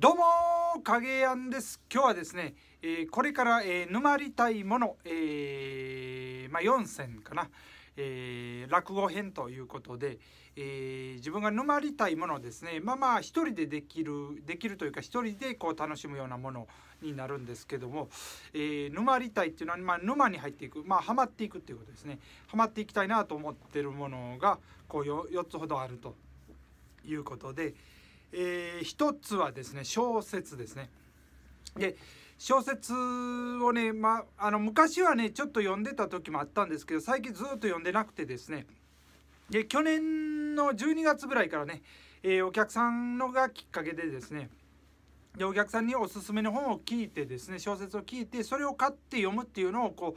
どうも影やんです今日はですね、えー、これから、えー、沼りたいもの、えー、まあ、4選かな、え落語編ということで、え自分が沼りたいものですねまあまあ一人でできるできるというか一人でこう楽しむようなものになるんですけども、え沼りたいっていうのは、まあ、沼に入っていくまあはまっていくっていうことですねはまっていきたいなと思ってるものがこう 4, 4つほどあるということで。えー、一つはですね小説ですね。で小説をね、まあ、の昔はねちょっと読んでた時もあったんですけど最近ずっと読んでなくてですねで去年の12月ぐらいからね、えー、お客さんのがきっかけでですねでお客さんにおすすめの本を聞いてですね小説を聞いてそれを買って読むっていうのをこう、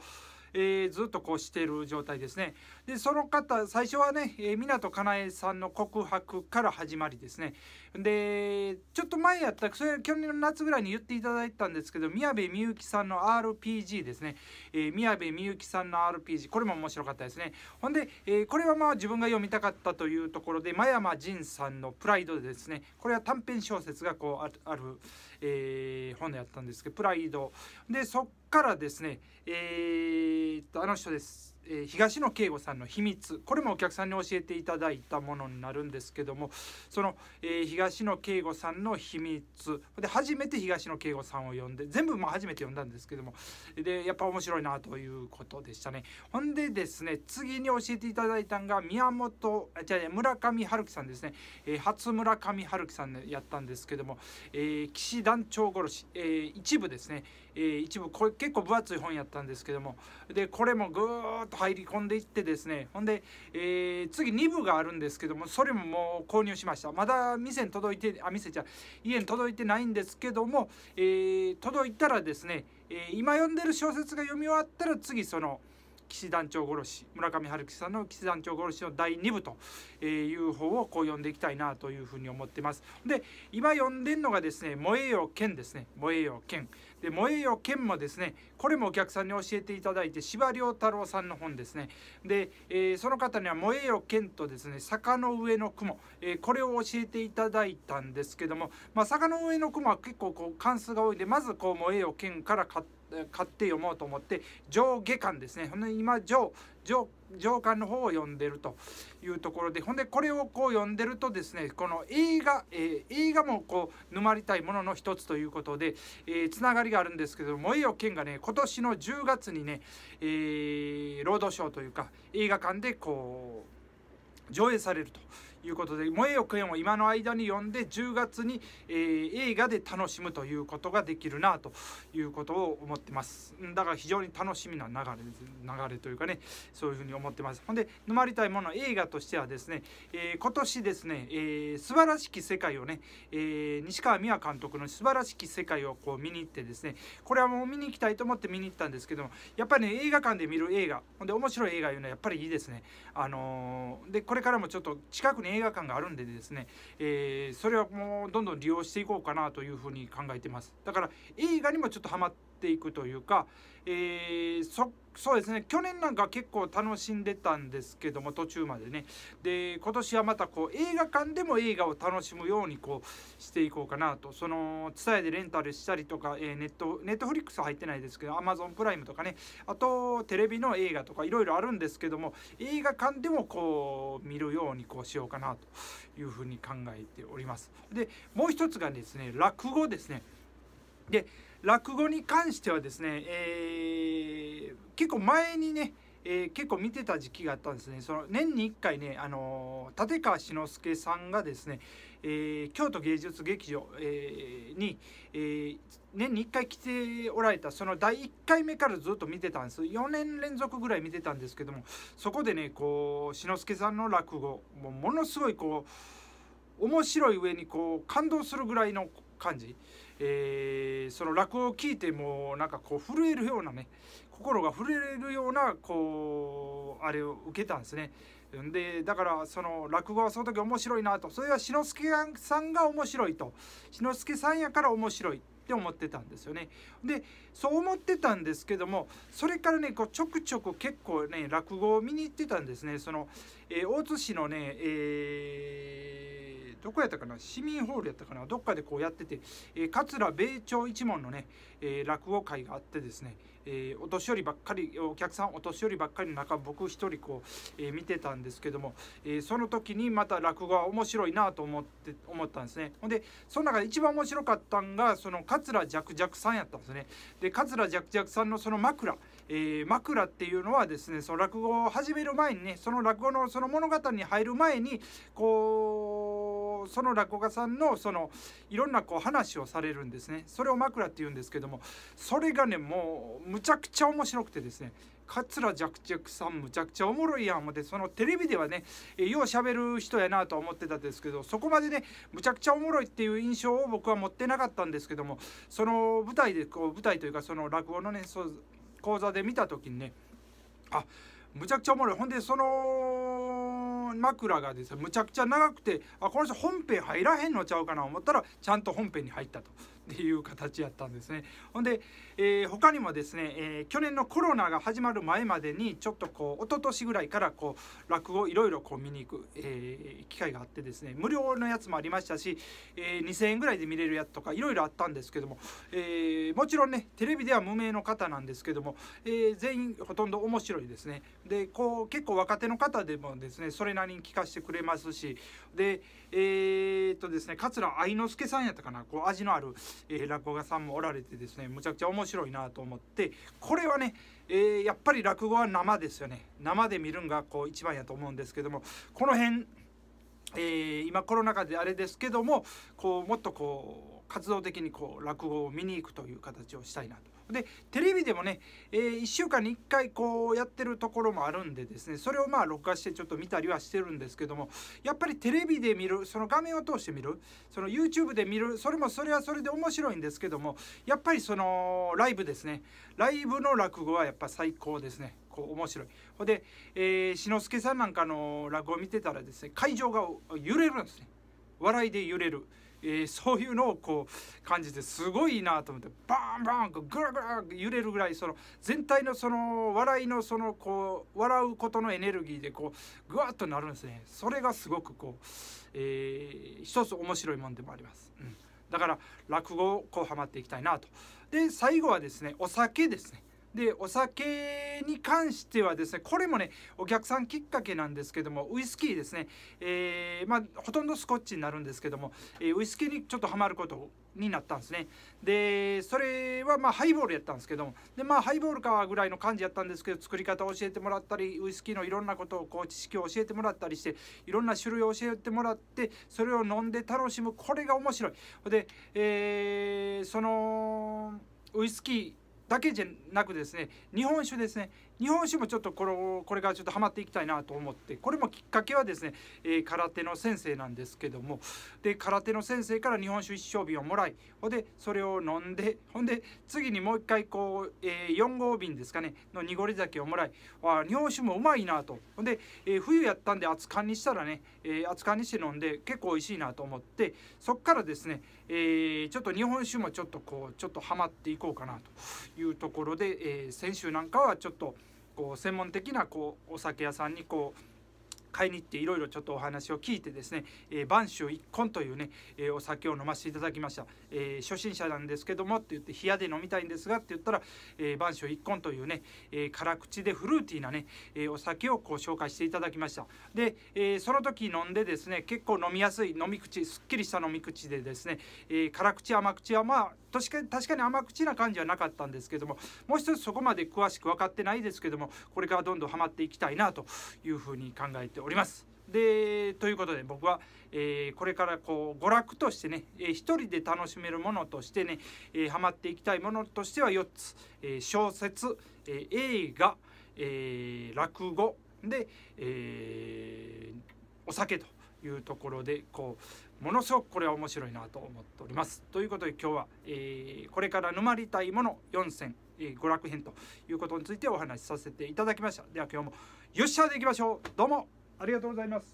えー、ずっとこうしてる状態ですねでその方最初はね湊かなえさんの告白から始まりですねでちょっと前やったそれ去年の夏ぐらいに言っていただいたんですけど宮部みゆきさんの RPG ですね、えー、宮部みゆきさんの RPG これも面白かったですねほんで、えー、これはまあ自分が読みたかったというところで真山仁さんの「プライド」ですねこれは短編小説がこうある、えー、本やったんですけど「プライド」でそっからですねえー、っとあの人ですえー、東野圭吾さんの秘密これもお客さんに教えていただいたものになるんですけどもその、えー、東野圭吾さんの秘密で初めて東野圭吾さんを呼んで全部まあ初めて呼んだんですけどもでやっぱ面白いなということでしたねほんでですね次に教えていただいたのが宮本あ違う村上春樹さんですね、えー、初村上春樹さんやったんですけども、えー、騎士団長殺し、えー、一部ですねえー、一部これ結構分厚い本やったんですけどもでこれもぐーっと入り込んでいってですねほんで、えー、次2部があるんですけどもそれももう購入しましたまだ店に届いてあ店じゃ家に届いてないんですけども、えー、届いたらですね、え今読んでる小説が読み終わったら次その岸団長殺し村上春樹さんの岸団長殺しの第2部という方をこう読んでいきたいなというふうに思ってます。で今読んでるのがですね「燃えよ剣」ですね「燃えよ剣」。で燃えよ剣もですねこれもお客さんに教えていただいて司馬太郎さんの本ですねで、えー、その方には燃えよ剣とですね坂の上の雲、えー、これを教えていただいたんですけども、まあ、坂の上の雲は結構こう関数が多いんでまずこう燃えよ剣から買って読もうと思って上下巻ですね今上上上巻の方を読んでるというところでほんでこれをこう読んでるとですねこの映画、えー、映画もこう沼りたいものの一つということで、えー、つながりがあるんですけどもえよ剣がね今年の10月にね、えー、労働省というか映画館でこう上映されるということで「燃えよ剣」を今の間に読んで10月に、えー、映画で楽しむということができるなということを思ってますだから非常に楽しみな流れ流れというかねそういうふうに思ってますほんで「沼りたいもの」映画としてはですね、えー、今年ですね、えー、素晴らしき世界をね、えー、西川美和監督の「素晴らしき世界」をこう見に行ってですねこれはもう見に行きたいと思って見に行ったんですけどもやっぱりね映画館で見る映画ほんで面白い映画いうのはやっぱりいいですねあのー、でこれからもちょっと近くに映画館があるんでですね、えー、それはもうどんどん利用していこうかなというふうに考えてますだから映画にもちょっとハマってていくというか、えー、そそうですね去年なんか結構楽しんでたんですけども途中までねで今年はまたこう映画館でも映画を楽しむようにこうしていこうかなとその伝えでレンタルしたりとか、えー、ネットネットフリックス入ってないですけどアマゾンプライムとかねあとテレビの映画とかいろいろあるんですけども映画館でもこう見るようにこうしようかなというふうに考えておりますでもう一つがですね落語ですねで落語に関してはですね、えー、結構前にね、えー、結構見てた時期があったんですねその年に1回ね、あのー、立川志の輔さんがですね、えー、京都芸術劇場、えに、え年に1回来ておられたその第1回目からずっと見てたんです4年連続ぐらい見てたんですけどもそこでねこう志の輔さんの落語もものすごいこう面白い上にこう感動するぐらいの感じ。えー、その落語を聞いてもなんかこう震えるようなね心が震えるようなこうあれを受けたんですね。でだからその落語はその時面白いなとそれは志の輔さんが面白いと志の輔さんやから面白いって思ってたんですよね。でそう思ってたんですけどもそれからねこうちょくちょく結構ね落語を見に行ってたんですね。その、えー、大津市のね、えーどこやったかな市民ホールやったかなどっかでこうやってて、えー、桂米朝一門のね、えー、落語会があってですね、えー、お年寄りばっかりお客さんお年寄りばっかりの中僕一人こう、えー、見てたんですけども、えー、その時にまた落語は面白いなと思って思ったんですねほんでその中で一番面白かったんがその桂ジャクジャクさんやったんですねで桂ジャクジャクさんのその枕、えー、枕っていうのはですねその落語を始める前にねその落語のその物語に入る前にこうその落語家さんのそのいろんなこう話をされるんですねそれを枕って言うんですけどもそれがねもうむちゃくちゃ面白くてですね桂寂ャさんむちゃくちゃおもろいやん思ってそのテレビではねようしゃべる人やなと思ってたんですけどそこまでねむちゃくちゃおもろいっていう印象を僕は持ってなかったんですけどもその舞台でこう舞台というかその落語のね講座で見た時にねあむちゃくちゃおもろいほんでその枕がですねむちゃくちゃ長くてあこの人本編入らへんのちゃうかな思ったらちゃんと本編に入ったとっていう形やったんですね。ほんで、えー、他にもですね、えー、去年のコロナが始まる前までにちょっとこう一昨年ぐらいからこう落語いろいろこう見に行く、えー、機会があってですね無料のやつもありましたし、えー、2,000円ぐらいで見れるやつとかいろいろあったんですけども、えー、もちろんねテレビでは無名の方なんですけども、えー、全員ほとんど面白いですね。でこう結構若手の方でもですねそれなりに聞かせてくれますしでえー、っとですね桂愛之助さんやったかなこう味のあるえー、落語家さんもおられてですねむちゃくちゃ面白いなと思ってこれはね、えー、やっぱり落語は生ですよね生で見るんがこう一番やと思うんですけどもこの辺、えー、今コロナ禍であれですけどもこうもっとこう活動的にこう落語を見に行くという形をしたいなと。でテレビでもね、えー、1週間に1回こうやってるところもあるんでですねそれをまあ録画してちょっと見たりはしてるんですけどもやっぱりテレビで見るその画面を通して見るその YouTube で見るそれもそれはそれで面白いんですけどもやっぱりそのライブですねライブの落語はやっぱ最高ですねこう面白いほで、えー、志の輔さんなんかの落語を見てたらですね会場が揺れるんですね笑いで揺れる。えー、そういうのをこう感じてすごいなと思ってバンバングラグラ揺れるぐらいその全体のその笑いのそのこう笑うことのエネルギーでこうぐわっとなるんですねそれがすごくこう、えー、一つ面白いもんでもあります、うん、だから落語こうハマっていきたいなとで最後はですねお酒ですねでお酒に関してはですねこれもねお客さんきっかけなんですけどもウイスキーですね、えー、まあ、ほとんどスコッチになるんですけども、えー、ウイスキーにちょっとはまることになったんですねでそれはまあハイボールやったんですけどもでまあハイボールかぐらいの感じやったんですけど作り方を教えてもらったりウイスキーのいろんなことをこう知識を教えてもらったりしていろんな種類を教えてもらってそれを飲んで楽しむこれが面白いで、えー、そのウイスキーだけじゃなくですね日本酒ですね日本酒もちょっとこれこれからちょっとハマっていきたいなと思ってこれもきっかけはですね、えー、空手の先生なんですけどもで空手の先生から日本酒一升瓶をもらいほんでそれを飲んでほんで次にもう一回こう、えー、4号瓶ですかねの濁り酒をもらいあ日本酒もうまいなとほんで、えー、冬やったんで熱燗にしたらね、えー、熱燗にして飲んで結構美味しいなと思ってそっからですね、えー、ちょっと日本酒もちょっとこうちょっとハマっていこうかなというところで、えー、先週なんかはちょっとこう専門的なこうお酒屋さんにこう買いに行っていろいろちょっとお話を聞いてですね、え晩酒一本というね、えお酒を飲ませていただきました、え初心者なんですけどもって言って冷やで飲みたいんですがって言ったら、え晩酒一本というね、え辛口でフルーティーなね、えー、お酒をこう紹介していただきましたで、えその時飲んでですね結構飲みやすい飲み口すっきりした飲み口でですね、え辛口甘口はまあ確か確かに甘口な感じはなかったんですけどももう一つそこまで詳しく分かってないですけどもこれからどんどんハマっていきたいなというふうに考えております。でということで僕は、えー、これからこう娯楽としてね、えー、一人で楽しめるものとしてね、えー、ハマっていきたいものとしては4つ、えー、小説、えー、映画、えー、落語で、えー、お酒と。いうところでこうものすごくこれは面白いなと思っております。ということで今日は、えー、これから沼りたいもの4選、えー、娯楽編ということについてお話しさせていただきました。では今日もよっしゃでいきましょうどうもありがとうございます。